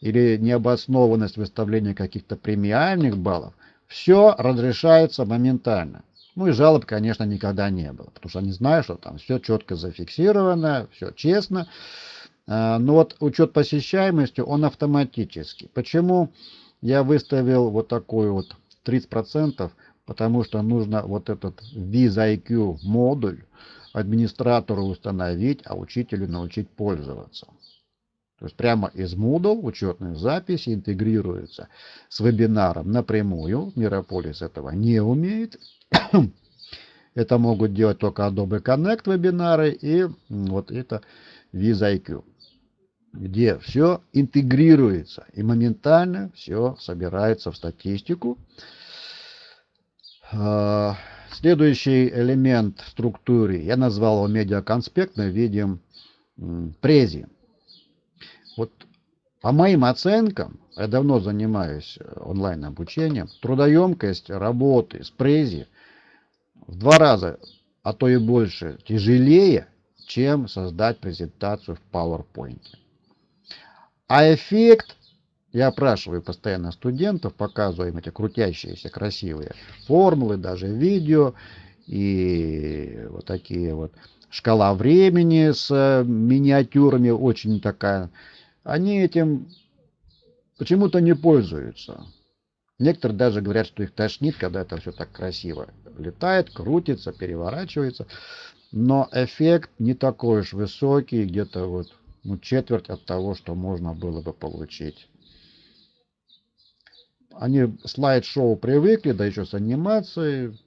или необоснованность выставления каких-то премиальных баллов, все разрешается моментально. Ну и жалоб, конечно, никогда не было, потому что они знают, что там все четко зафиксировано, все честно. А, но вот учет посещаемости, он автоматический. Почему я выставил вот такую вот 30%, потому что нужно вот этот VizIQ модуль администратору установить, а учителю научить пользоваться. То есть прямо из Moodle учетные записи интегрируются с вебинаром напрямую. Мирополис этого не умеет. *coughs* это могут делать только Adobe Connect вебинары и вот это VizIQ где все интегрируется и моментально все собирается в статистику. А, следующий элемент в структуре, я назвал его медиаконспект, мы видим прези. Вот по моим оценкам, я давно занимаюсь э, онлайн-обучением, трудоемкость работы с прези в два раза, а то и больше, тяжелее, чем создать презентацию в PowerPoint. А эффект, я опрашиваю постоянно студентов, показываю им эти крутящиеся красивые формулы, даже видео и вот такие вот шкала времени с э, миниатюрами очень такая. Они этим почему-то не пользуются. Некоторые даже говорят, что их тошнит, когда это все так красиво летает, крутится, переворачивается. Но эффект не такой уж высокий, где-то вот ну, четверть от того, что можно было бы получить. Они слайд-шоу привыкли, да еще с анимацией,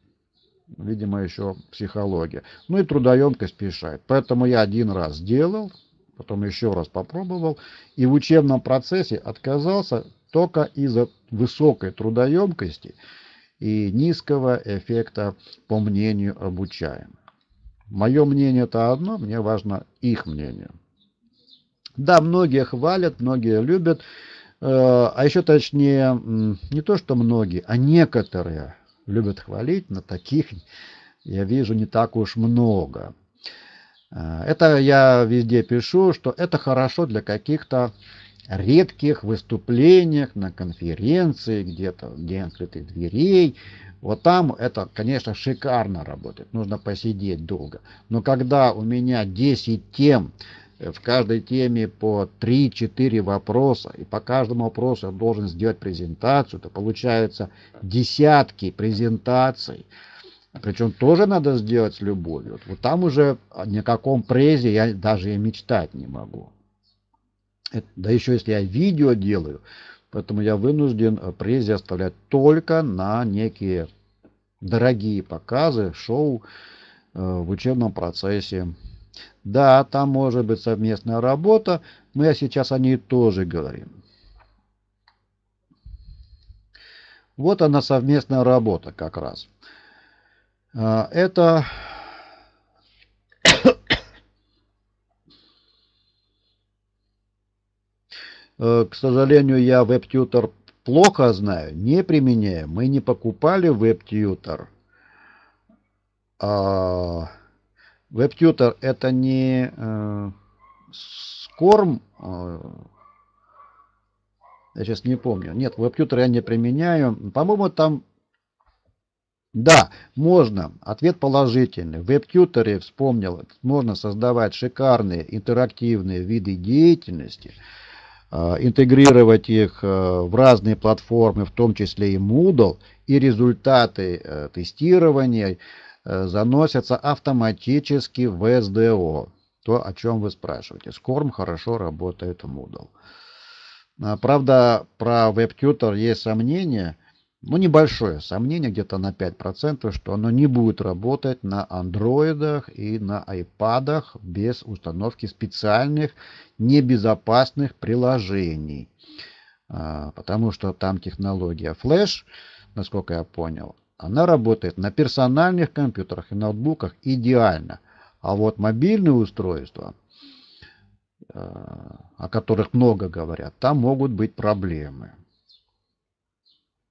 видимо, еще психология. Ну и трудоемкость мешает. Поэтому я один раз делал, потом еще раз попробовал, и в учебном процессе отказался только из-за высокой трудоемкости и низкого эффекта по мнению обучаемых. Мое мнение это одно, мне важно их мнение. Да, многие хвалят, многие любят, э, а еще точнее, не то что многие, а некоторые любят хвалить, но таких я вижу не так уж много. Э, это я везде пишу, что это хорошо для каких-то редких выступлениях, на конференции, где-то где открытых дверей. Вот там это, конечно, шикарно работает, нужно посидеть долго. Но когда у меня 10 тем, в каждой теме по 3-4 вопроса, и по каждому вопросу я должен сделать презентацию, то получается десятки презентаций. Причем тоже надо сделать с любовью. Вот, там уже ни о каком презе я даже и мечтать не могу. да еще если я видео делаю, поэтому я вынужден э, презе оставлять только на некие дорогие показы, шоу э, в учебном процессе да, там может быть совместная работа, мы сейчас о ней тоже говорим. Вот она совместная работа как раз. А, это *coughs* э, к сожалению, я WebTutor плохо знаю, не применяю. Мы не покупали WebTutor. А... WebTutor это не э, э, я сейчас не помню. Нет, WebTutor я не применяю. По-моему, там, да, можно. Ответ положительный. В WebTutor, вспомнил, можно создавать шикарные интерактивные виды деятельности, э, интегрировать их э, в разные платформы, в том числе и Moodle, и результаты э, тестирования, Э, заносятся автоматически в СДО. То, о чем вы спрашиваете. Скорм хорошо работает в Moodle. А, правда, про WebTutor есть сомнение, ну небольшое сомнение, где-то на 5%, что оно не будет работать на андроидах и на айпадах без установки специальных небезопасных приложений. А, потому что там технология Flash, насколько я понял, она работает на персональных компьютерах и ноутбуках идеально. А вот мобильные устройства, э, о которых много говорят, там могут быть проблемы.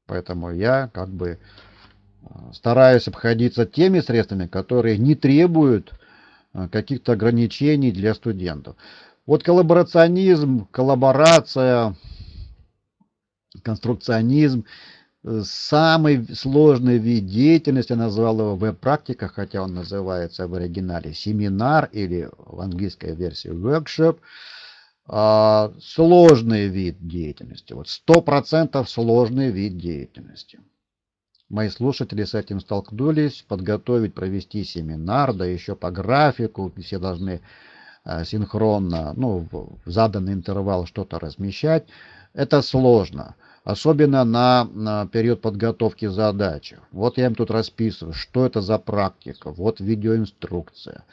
Поэтому я как бы э, стараюсь обходиться теми средствами, которые не требуют э, каких-то ограничений для студентов. Вот коллаборационизм, коллаборация, конструкционизм – самый сложный вид деятельности, я назвал его веб-практика, хотя он называется в оригинале семинар или в английской версии workshop. А, сложный вид деятельности, вот 100% сложный вид деятельности. Мои слушатели с этим столкнулись, подготовить, провести семинар, да еще по графику, все должны а, синхронно, ну, в заданный интервал что-то размещать. Это сложно особенно на, на период подготовки задачи. Вот я им тут расписываю, что это за практика, вот видеоинструкция,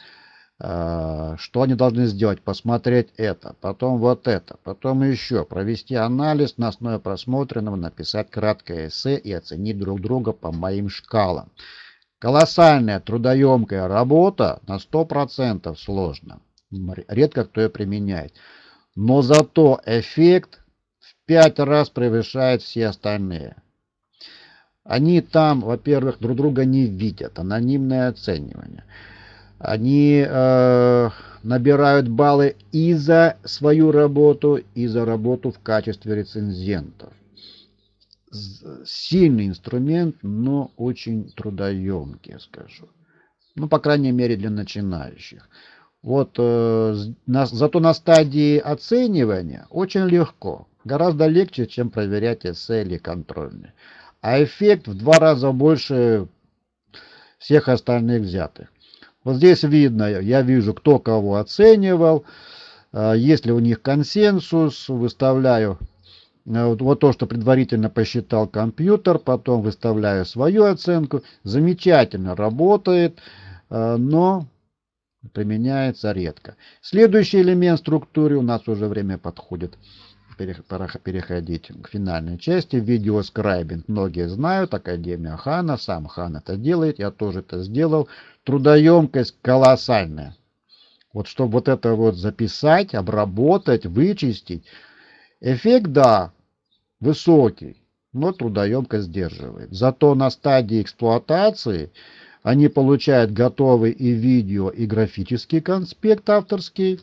э, что они должны сделать, посмотреть это, потом вот это, потом еще провести анализ на основе просмотренного, написать краткое эссе и оценить друг друга по моим шкалам. Колоссальная трудоемкая работа на 100% сложно. Редко кто ее применяет. Но зато эффект пять раз превышает все остальные. Они там, во-первых, друг друга не видят, анонимное оценивание. Они э, набирают баллы и за свою работу, и за работу в качестве рецензентов. Сильный инструмент, но очень трудоемкий, скажу. Ну, по крайней мере, для начинающих. Вот, э, на, зато на стадии оценивания очень легко, гораздо легче, чем проверять эссе или контрольные. А эффект в два раза больше всех остальных взятых. Вот здесь видно, я вижу, кто кого оценивал, э, есть ли у них консенсус, выставляю э, вот то, что предварительно посчитал компьютер, потом выставляю свою оценку. Замечательно работает, э, но применяется редко. Следующий элемент структуры, у нас уже время подходит, пора переходить к финальной части, видеоскрайбинг. Многие знают, Академия Хана, сам Хан это делает, я тоже это сделал. Трудоемкость колоссальная. Вот чтобы вот это вот записать, обработать, вычистить. Эффект, да, высокий, но трудоемкость сдерживает. Зато на стадии эксплуатации – они получают готовый и видео, и графический конспект авторский.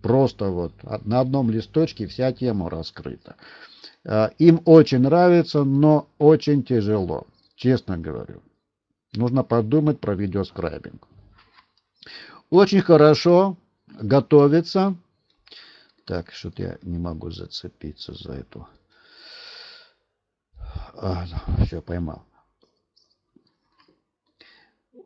Просто вот на одном листочке вся тема раскрыта. А, им очень нравится, но очень тяжело, честно говорю. Нужно подумать про видеоскрайбинг. Очень хорошо готовится. Так, что-то я не могу зацепиться за эту. А, все, поймал.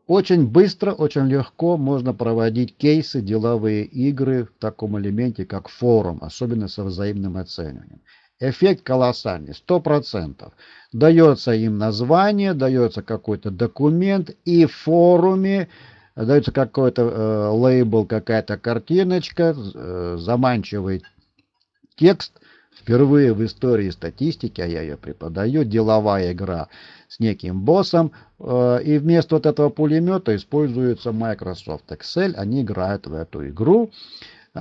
Очень быстро, очень легко можно проводить кейсы, деловые игры в таком элементе, как форум, особенно со взаимным оцениванием. Эффект колоссальный, 100%. Дается им название, дается какой-то документ, и в форуме э, дается какой-то э, лейбл, какая-то картиночка, э, заманчивый текст – Впервые в истории статистики, а я ее преподаю, деловая игра с неким боссом, э, и вместо вот этого пулемета используется Microsoft Excel, они играют в эту игру. Э,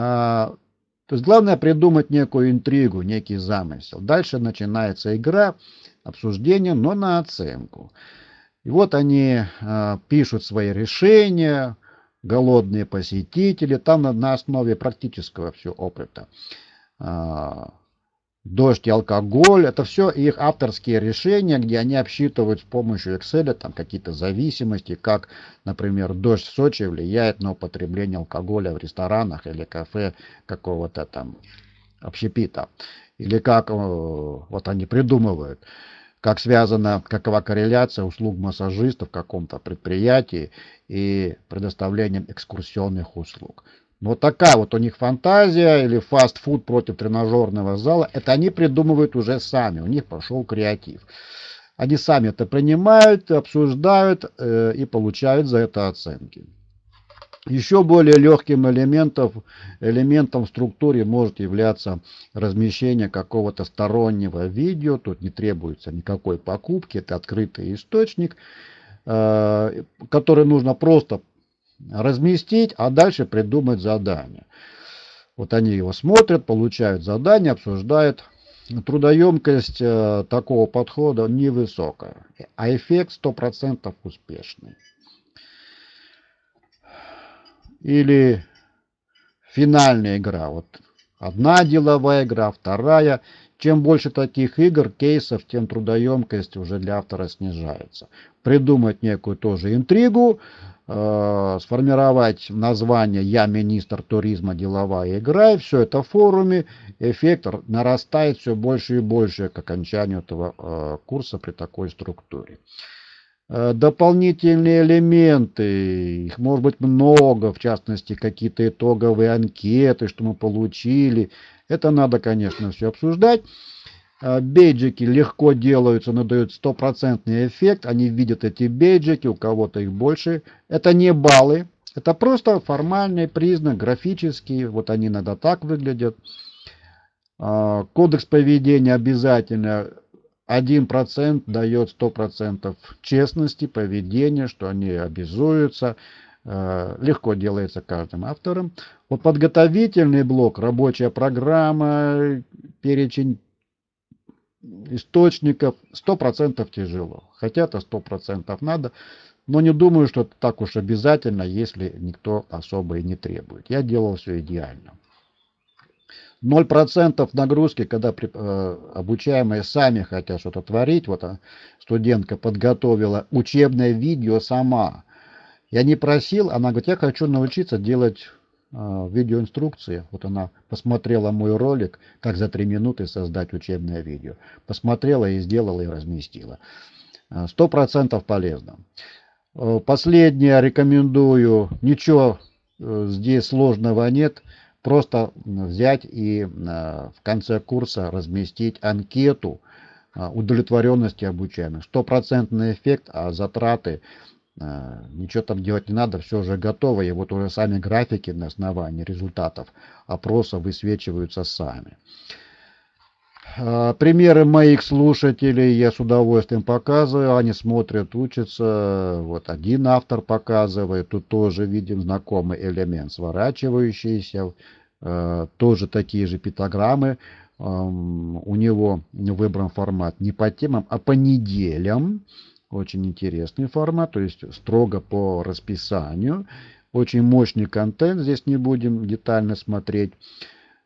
то есть главное придумать некую интригу, некий замысел. Дальше начинается игра, обсуждение, но на оценку. И вот они э, пишут свои решения, голодные посетители, там на, основе практического все опыта дождь и алкоголь, это все их авторские решения, где они обсчитывают с помощью Excel там какие-то зависимости, как, например, дождь в Сочи влияет на употребление алкоголя в ресторанах или кафе какого-то там общепита. Или как, э, вот они придумывают, как связана, какова корреляция услуг массажиста в каком-то предприятии и предоставлением экскурсионных услуг. Вот такая вот у них фантазия или фастфуд против тренажерного зала. Это они придумывают уже сами, у них пошел креатив. Они сами это принимают, обсуждают э, и получают за это оценки. Еще более легким элементом, элементом в структуре может являться размещение какого-то стороннего видео. Тут не требуется никакой покупки, это открытый источник, э, который нужно просто разместить, а дальше придумать задание. Вот они его смотрят, получают задание, обсуждают. Трудоемкость э, такого подхода невысокая, а эффект 100% успешный. Или финальная игра. Вот одна деловая игра, вторая. Чем больше таких игр, кейсов, тем трудоемкость уже для автора снижается. Придумать некую тоже интригу, Э, сформировать название «Я министр туризма, деловая игра», и все это в форуме, эффект нарастает все больше и больше к окончанию этого э, курса при такой структуре. Э, дополнительные элементы, их может быть много, в частности, какие-то итоговые анкеты, что мы получили. Это надо, конечно, все обсуждать. А, бейджики легко делаются, но дают стопроцентный эффект. Они видят эти бейджики, у кого-то их больше. Это не баллы, это просто формальный признак, графический. Вот они иногда так выглядят. А, кодекс поведения обязательно 1% дает 100% честности, поведения, что они обязуются. А, легко делается каждым автором. Вот подготовительный блок, рабочая программа, перечень источников, 100% тяжело. Хотят, а 100% надо. Но не думаю, что это так уж обязательно, если никто особо и не требует. Я делал все идеально. 0% нагрузки, когда э, обучаемые сами хотят что-то творить. Вот а, студентка подготовила учебное видео сама. Я не просил, она говорит, я хочу научиться делать а, видеоинструкции. Вот она посмотрела мой ролик, как за три минуты создать учебное видео. Посмотрела и сделала, и разместила. А, сто процентов полезно. А, последнее рекомендую. Ничего э, здесь сложного нет. Просто взять и в конце курса разместить анкету удовлетворенности обучаемых. Стопроцентный эффект, а затраты Э, ничего там делать не надо, все уже готово, и вот уже сами графики на основании результатов опроса высвечиваются сами. Э, примеры моих слушателей я с удовольствием показываю, они смотрят, учатся, вот один автор показывает, тут тоже видим знакомый элемент, сворачивающийся, э, тоже такие же пиктограммы, эм, у него выбран формат не по темам, а по неделям, очень интересный формат, то есть строго по расписанию. Очень мощный контент, здесь не будем детально смотреть.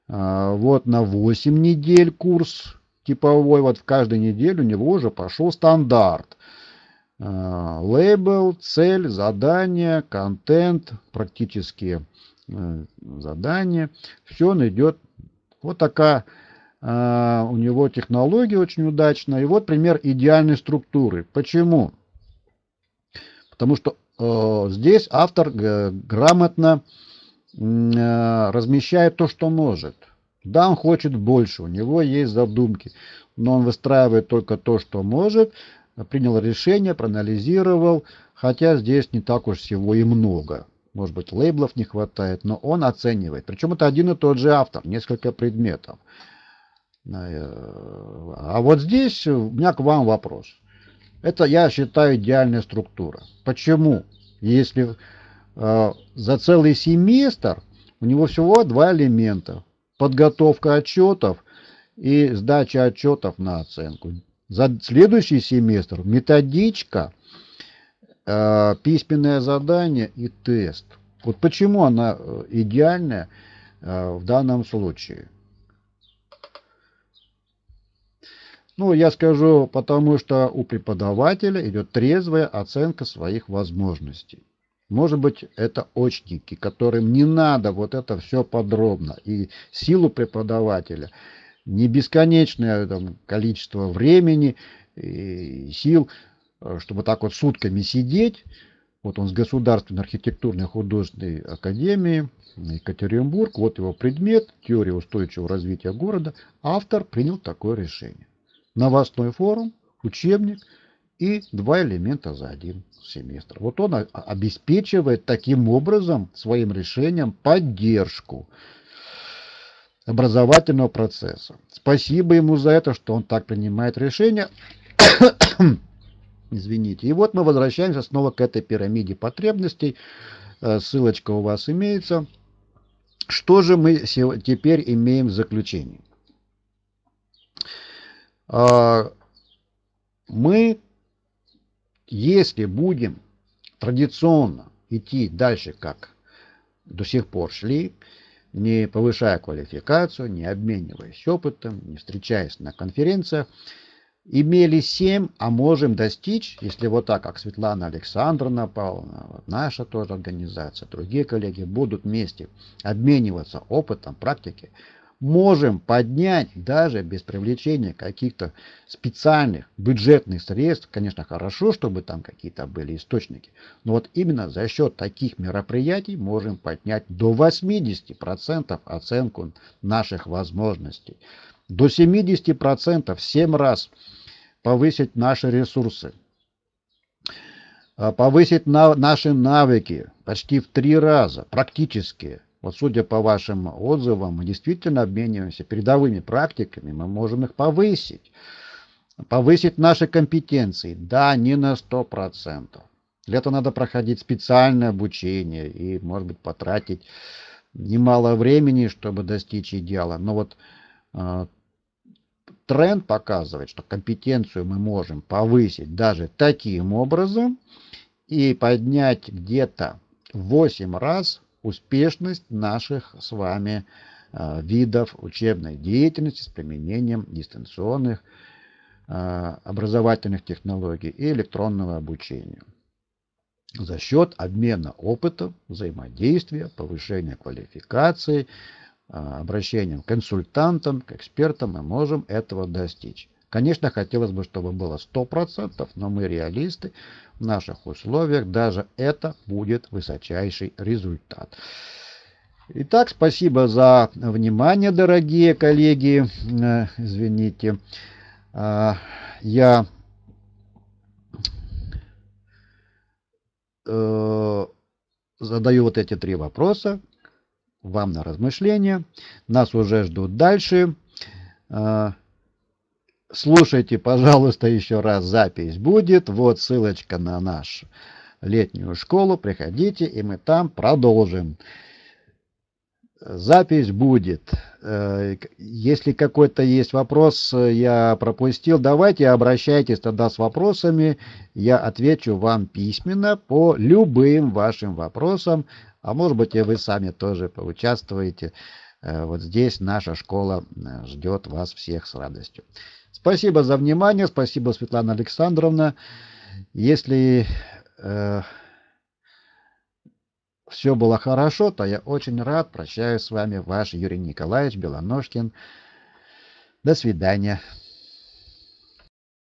А, вот на 8 недель курс типовой, вот в каждой неделе у него уже пошел стандарт. А, лейбл, цель, задание, контент, практические э, задания. Все он идет вот такая а, у него технология очень удачная. И вот пример идеальной структуры. Почему? Потому что э, здесь автор э, грамотно э, размещает то, что может. Да, он хочет больше, у него есть задумки, но он выстраивает только то, что может, принял решение, проанализировал, хотя здесь не так уж всего и много. Может быть, лейблов не хватает, но он оценивает. Причем это один и тот же автор, несколько предметов. Э, а вот здесь у меня к вам вопрос. Это, я считаю, идеальная структура. Почему? Если э, за целый семестр у него всего два элемента. Подготовка отчетов и сдача отчетов на оценку. За следующий семестр методичка, э, письменное задание и тест. Вот почему она э, идеальная э, в данном случае. Ну, я скажу, потому что у преподавателя идет трезвая оценка своих возможностей. Может быть, это очники, которым не надо вот это все подробно. И силу преподавателя, не бесконечное там, количество времени и сил, э, чтобы так вот сутками сидеть. Вот он с Государственной архитектурной художественной академии Екатеринбург. Вот его предмет «Теория устойчивого развития города». Автор принял такое решение новостной форум, учебник и два элемента за один семестр. Вот он обеспечивает таким образом своим решением поддержку образовательного процесса. Спасибо ему за это, что он так принимает решение. *coughs* Извините. И вот мы возвращаемся снова к этой пирамиде потребностей. Э, ссылочка у вас имеется. Что же мы теперь имеем в заключении? А, мы, если будем традиционно идти дальше, как до сих пор шли, не повышая квалификацию, не обмениваясь опытом, не встречаясь на конференциях, имели 7, а можем достичь, если вот так, как Светлана Александровна Павловна, вот наша тоже организация, другие коллеги будут вместе обмениваться опытом, практикой, можем поднять даже без привлечения каких-то специальных бюджетных средств. Конечно, хорошо, чтобы там какие-то были источники, но вот именно за счет таких мероприятий можем поднять до 80% оценку наших возможностей. До 70% 7 раз повысить наши ресурсы, а, повысить на, наши навыки почти в три раза, практически вот судя по вашим отзывам, мы действительно обмениваемся передовыми практиками, мы можем их повысить, повысить наши компетенции. Да, не на 100%. Для этого надо проходить специальное обучение и, может быть, потратить немало времени, чтобы достичь идеала. Но вот э, тренд показывает, что компетенцию мы можем повысить даже таким образом и поднять где-то 8 раз успешность наших с вами э, видов учебной деятельности с применением дистанционных э, образовательных технологий и электронного обучения за счет обмена опытом, взаимодействия, повышения квалификации, э, обращением к консультантам, к экспертам мы можем этого достичь. Конечно, хотелось бы, чтобы было 100%, но мы реалисты. В наших условиях даже это будет высочайший результат. Итак, спасибо за внимание, дорогие коллеги. Э, извините. А, я э, задаю вот эти три вопроса вам на размышление. Нас уже ждут дальше. Э, слушайте, пожалуйста, еще раз запись будет. Вот ссылочка на нашу летнюю школу. Приходите, и мы там продолжим. Запись будет. Э, если какой-то есть вопрос, я пропустил, давайте обращайтесь тогда с вопросами. Я отвечу вам письменно по любым вашим вопросам. А может быть, и вы сами тоже поучаствуете. Э, вот здесь наша школа э, ждет вас всех с радостью. Спасибо за внимание, спасибо, Светлана Александровна. Если э, все было хорошо, то я очень рад. Прощаюсь с вами, ваш Юрий Николаевич Белоножкин. До свидания.